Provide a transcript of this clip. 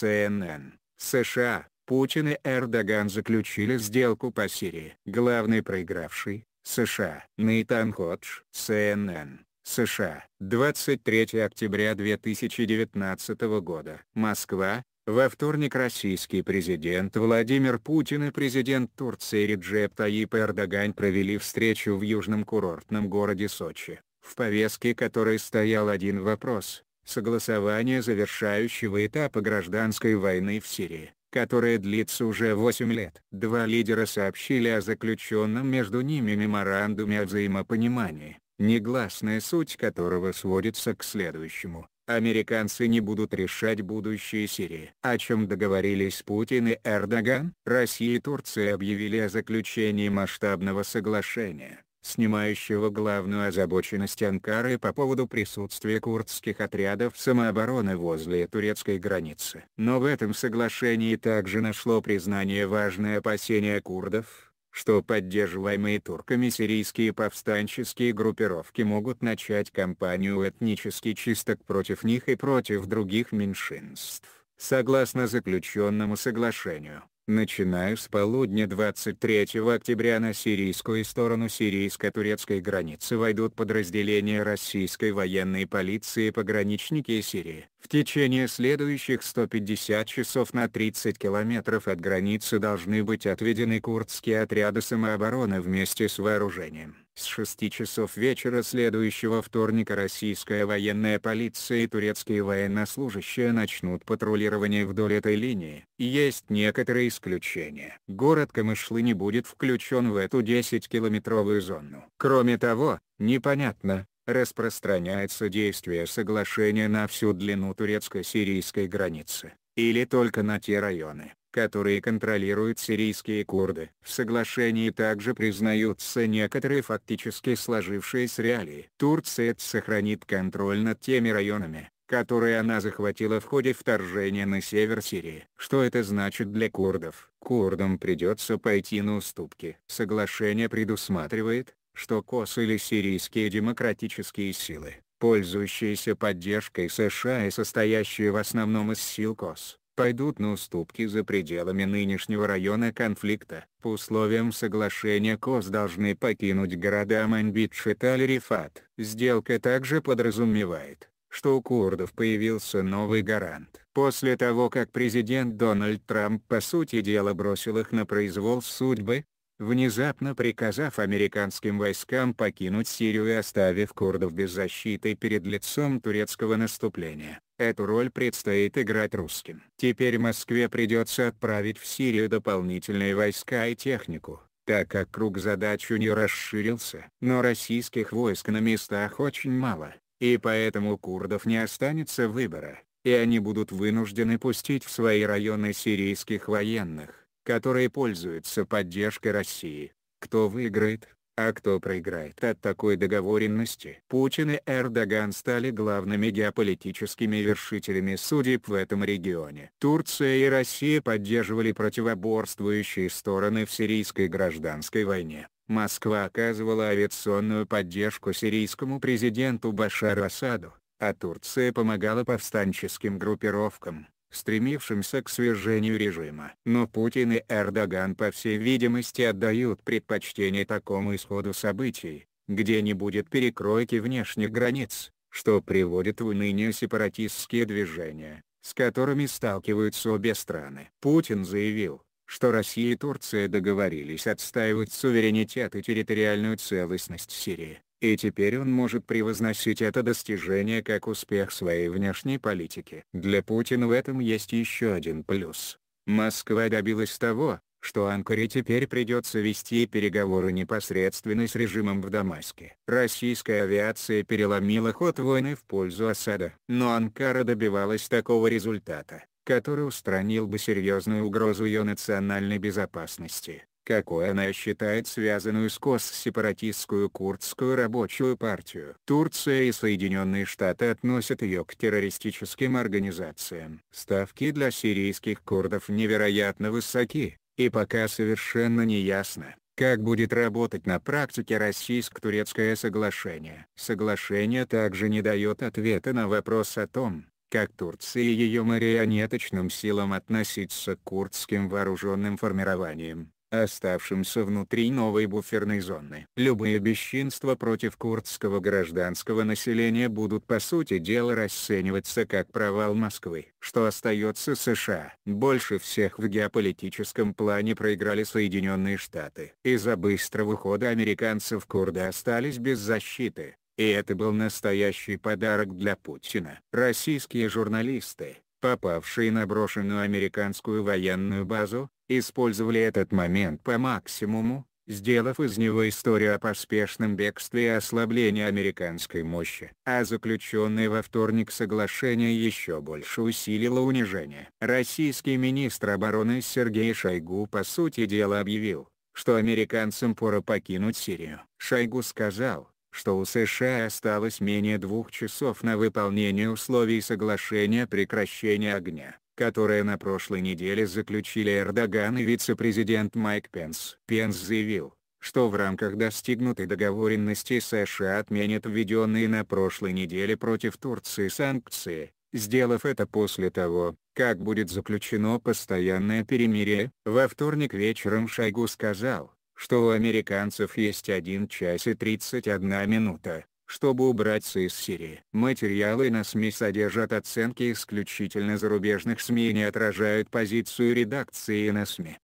CNN, США, Путин и Эрдоган заключили сделку по Сирии. Главный проигравший, США, Нейтан Ходж, CNN, США, 23 октября 2019 года. Москва, во вторник российский президент Владимир Путин и президент Турции Реджеп Таип Эрдоган провели встречу в южном курортном городе Сочи, в повестке которой стоял один вопрос согласования завершающего этапа гражданской войны в Сирии, которая длится уже 8 лет. Два лидера сообщили о заключенном между ними меморандуме о взаимопонимании, негласная суть которого сводится к следующему. Американцы не будут решать будущее Сирии. О чем договорились Путин и Эрдоган? Россия и Турция объявили о заключении масштабного соглашения снимающего главную озабоченность Анкары по поводу присутствия курдских отрядов самообороны возле турецкой границы. Но в этом соглашении также нашло признание важное опасение курдов, что поддерживаемые турками сирийские повстанческие группировки могут начать кампанию этнический чисток против них и против других меньшинств. Согласно заключенному соглашению, Начиная с полудня 23 октября на сирийскую сторону сирийско-турецкой границы войдут подразделения российской военной полиции и пограничники Сирии. В течение следующих 150 часов на 30 километров от границы должны быть отведены курдские отряды самообороны вместе с вооружением. С 6 часов вечера следующего вторника российская военная полиция и турецкие военнослужащие начнут патрулирование вдоль этой линии. Есть некоторые исключения. Город Камышлы не будет включен в эту 10-километровую зону. Кроме того, непонятно, распространяется действие соглашения на всю длину турецко-сирийской границы, или только на те районы, которые контролируют сирийские курды. В соглашении также признаются некоторые фактически сложившиеся реалии. Турция сохранит контроль над теми районами, которые она захватила в ходе вторжения на север Сирии. Что это значит для курдов? Курдам придется пойти на уступки. Соглашение предусматривает, что КОС или сирийские демократические силы, пользующиеся поддержкой США и состоящие в основном из сил КОС, пойдут на уступки за пределами нынешнего района конфликта. По условиям соглашения КОС должны покинуть города Манбитшит и Талерифат. Сделка также подразумевает, что у курдов появился новый гарант. После того как президент Дональд Трамп по сути дела бросил их на произвол судьбы, внезапно приказав американским войскам покинуть Сирию и оставив курдов без защиты перед лицом турецкого наступления. Эту роль предстоит играть русским. Теперь Москве придется отправить в Сирию дополнительные войска и технику, так как круг задач у нее расширился. Но российских войск на местах очень мало, и поэтому курдов не останется выбора, и они будут вынуждены пустить в свои районы сирийских военных которые пользуются поддержкой России. Кто выиграет, а кто проиграет от такой договоренности? Путин и Эрдоган стали главными геополитическими вершителями судеб в этом регионе. Турция и Россия поддерживали противоборствующие стороны в сирийской гражданской войне. Москва оказывала авиационную поддержку сирийскому президенту Башару Асаду, а Турция помогала повстанческим группировкам стремившимся к свержению режима. Но Путин и Эрдоган по всей видимости отдают предпочтение такому исходу событий, где не будет перекройки внешних границ, что приводит в уныние сепаратистские движения, с которыми сталкиваются обе страны. Путин заявил, что Россия и Турция договорились отстаивать суверенитет и территориальную целостность Сирии и теперь он может превозносить это достижение как успех своей внешней политики. Для Путина в этом есть еще один плюс. Москва добилась того, что Анкаре теперь придется вести переговоры непосредственно с режимом в Дамаске. Российская авиация переломила ход войны в пользу Асада. Но Анкара добивалась такого результата, который устранил бы серьезную угрозу ее национальной безопасности какой она считает связанную с кос-сепаратистскую курдскую рабочую партию. Турция и Соединенные Штаты относят ее к террористическим организациям. Ставки для сирийских курдов невероятно высоки, и пока совершенно не ясно, как будет работать на практике российско-турецкое соглашение. Соглашение также не дает ответа на вопрос о том, как Турция и ее марионеточным силам относиться к курдским вооруженным формированиям оставшимся внутри новой буферной зоны. Любые бесчинства против курдского гражданского населения будут по сути дела расцениваться как провал Москвы. Что остается США? Больше всех в геополитическом плане проиграли Соединенные Штаты. Из-за быстрого хода американцев курды остались без защиты. И это был настоящий подарок для Путина. Российские журналисты, попавшие на брошенную американскую военную базу, использовали этот момент по максимуму, сделав из него историю о поспешном бегстве и ослаблении американской мощи. А заключенное во вторник соглашение еще больше усилило унижение. Российский министр обороны Сергей Шойгу по сути дела объявил, что американцам пора покинуть Сирию. Шойгу сказал, что у США осталось менее двух часов на выполнение условий соглашения прекращения огня которое на прошлой неделе заключили Эрдоган и вице-президент Майк Пенс. Пенс заявил, что в рамках достигнутой договоренности США отменят введенные на прошлой неделе против Турции санкции, сделав это после того, как будет заключено постоянное перемирие. Во вторник вечером Шойгу сказал, что у американцев есть 1 час и 31 минута, чтобы убраться из Сирии. Материалы на СМИ содержат оценки исключительно зарубежных СМИ и не отражают позицию редакции на СМИ.